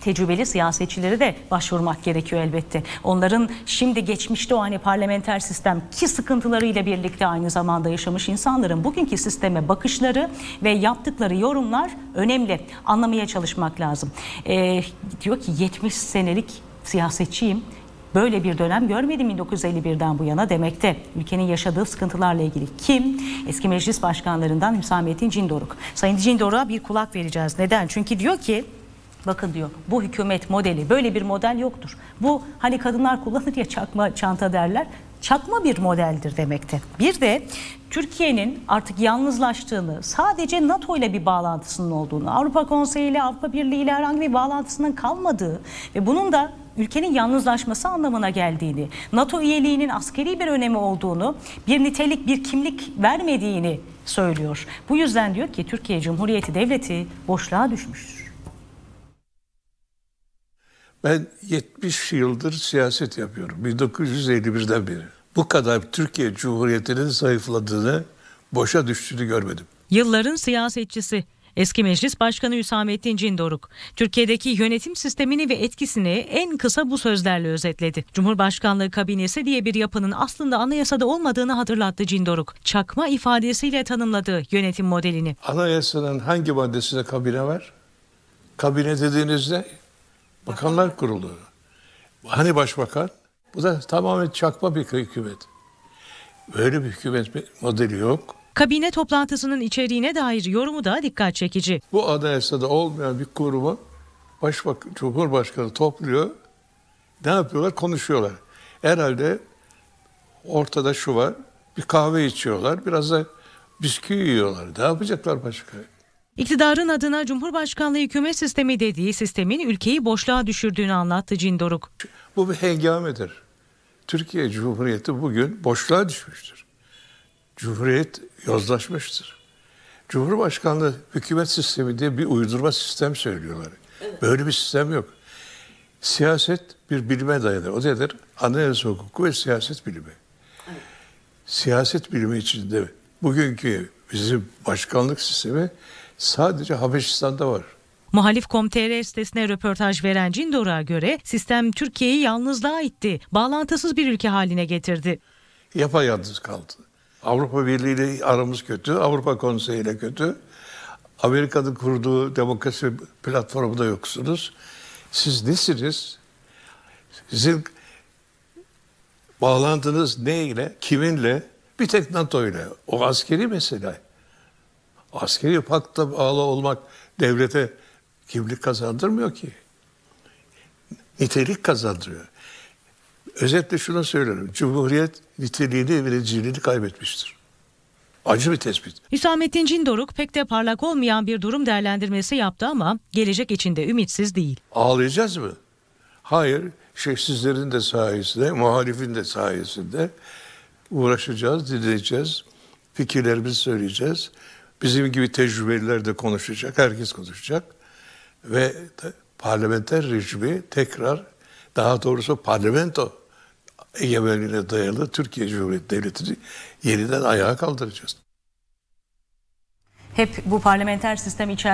tecrübeli siyasetçileri de başvurmak gerekiyor elbette. Onların şimdi geçmişte o hani parlamenter sistem ki sıkıntılarıyla birlikte aynı zamanda yaşamış insanların bugünkü sisteme bakışları ve yaptıkları yorumlar önemli. Anlamaya çalışmak lazım. Ee, diyor ki 70 senelik siyasetçiyim. Böyle bir dönem görmedim 1951'den bu yana demekte. Ülkenin yaşadığı sıkıntılarla ilgili kim? Eski meclis başkanlarından Hüsamettin Cindoruk. Sayın Cindoruk'a bir kulak vereceğiz. Neden? Çünkü diyor ki Bakın diyor bu hükümet modeli böyle bir model yoktur. Bu hani kadınlar kullanır ya çakma çanta derler. Çakma bir modeldir demekte. Bir de Türkiye'nin artık yalnızlaştığını, sadece NATO ile bir bağlantısının olduğunu, Avrupa Konseyi ile Avrupa Birliği ile herhangi bir bağlantısının kalmadığı ve bunun da ülkenin yalnızlaşması anlamına geldiğini, NATO üyeliğinin askeri bir önemi olduğunu, bir nitelik, bir kimlik vermediğini söylüyor. Bu yüzden diyor ki Türkiye Cumhuriyeti Devleti boşluğa düşmüştür. Ben 70 yıldır siyaset yapıyorum. 1951'den beri. Bu kadar Türkiye Cumhuriyeti'nin zayıfladığını, boşa düştüğünü görmedim. Yılların siyasetçisi Eski Meclis Başkanı Hüsamettin Cindoruk, Türkiye'deki yönetim sistemini ve etkisini en kısa bu sözlerle özetledi. Cumhurbaşkanlığı kabinesi diye bir yapının aslında anayasada olmadığını hatırlattı Cindoruk. Çakma ifadesiyle tanımladığı yönetim modelini. Anayasanın hangi maddesinde kabine var? Kabine dediğinizde Bakanlar Kurulu. Hani başbakan? Bu da tamamen çakma bir hükümet. Böyle bir hükümet modeli yok. Kabine toplantısının içeriğine dair yorumu da dikkat çekici. Bu anayasada olmayan bir kurumu başbak Cumhurbaşkanı topluyor. Ne yapıyorlar? Konuşuyorlar. Herhalde ortada şu var. Bir kahve içiyorlar. Biraz da bisküvi yiyorlar. Ne yapacaklar başka? İktidarın adına Cumhurbaşkanlığı hükümet sistemi dediği sistemin ülkeyi boşluğa düşürdüğünü anlattı Cindoruk. Bu bir hengamedir. Türkiye Cumhuriyeti bugün boşluğa düşmüştür. Cumhuriyet yozlaşmıştır. Cumhurbaşkanlığı hükümet sistemi diye bir uydurma sistem söylüyorlar. Böyle bir sistem yok. Siyaset bir bilime dayanır. O nedir? Anayasa hukuku ve siyaset bilimi. Siyaset bilimi içinde bugünkü bizim başkanlık sistemi sadece Habeşistan'da var. Muhalif.com.tr sitesine röportaj veren Cindor'a göre sistem Türkiye'yi yalnızlığa itti. Bağlantısız bir ülke haline getirdi. Yapayalnız kaldı. Avrupa Birliği ile aramız kötü, Avrupa Konseyi ile kötü. Amerika'nın kurduğu demokrasi platformunda yoksunuz. Siz nesiniz? Sizin bağlantınız neyle, kiminle? Bir tek NATO ile. O askeri mesele. Askeri pakta bağlı olmak devlete kimlik kazandırmıyor ki. Nitelik kazandırıyor. Özetle şunu söylerim. Cumhuriyet niteliğini ve niceliğini kaybetmiştir. Acı bir tespit. Hüsamettin Cindoruk pek de parlak olmayan bir durum değerlendirmesi yaptı ama gelecek içinde ümitsiz değil. Ağlayacağız mı? Hayır. Şehsizlerin de sayesinde, muhalifin de sayesinde uğraşacağız, dinleyeceğiz, fikirlerimizi söyleyeceğiz. Bizim gibi tecrübeliler de konuşacak, herkes konuşacak. Ve parlamenter rejimi tekrar, daha doğrusu parlamento egemenliğine dayalı Türkiye Cumhuriyeti Devleti'ni yeniden ayağa kaldıracağız. Hep bu parlamenter sistem içerisinde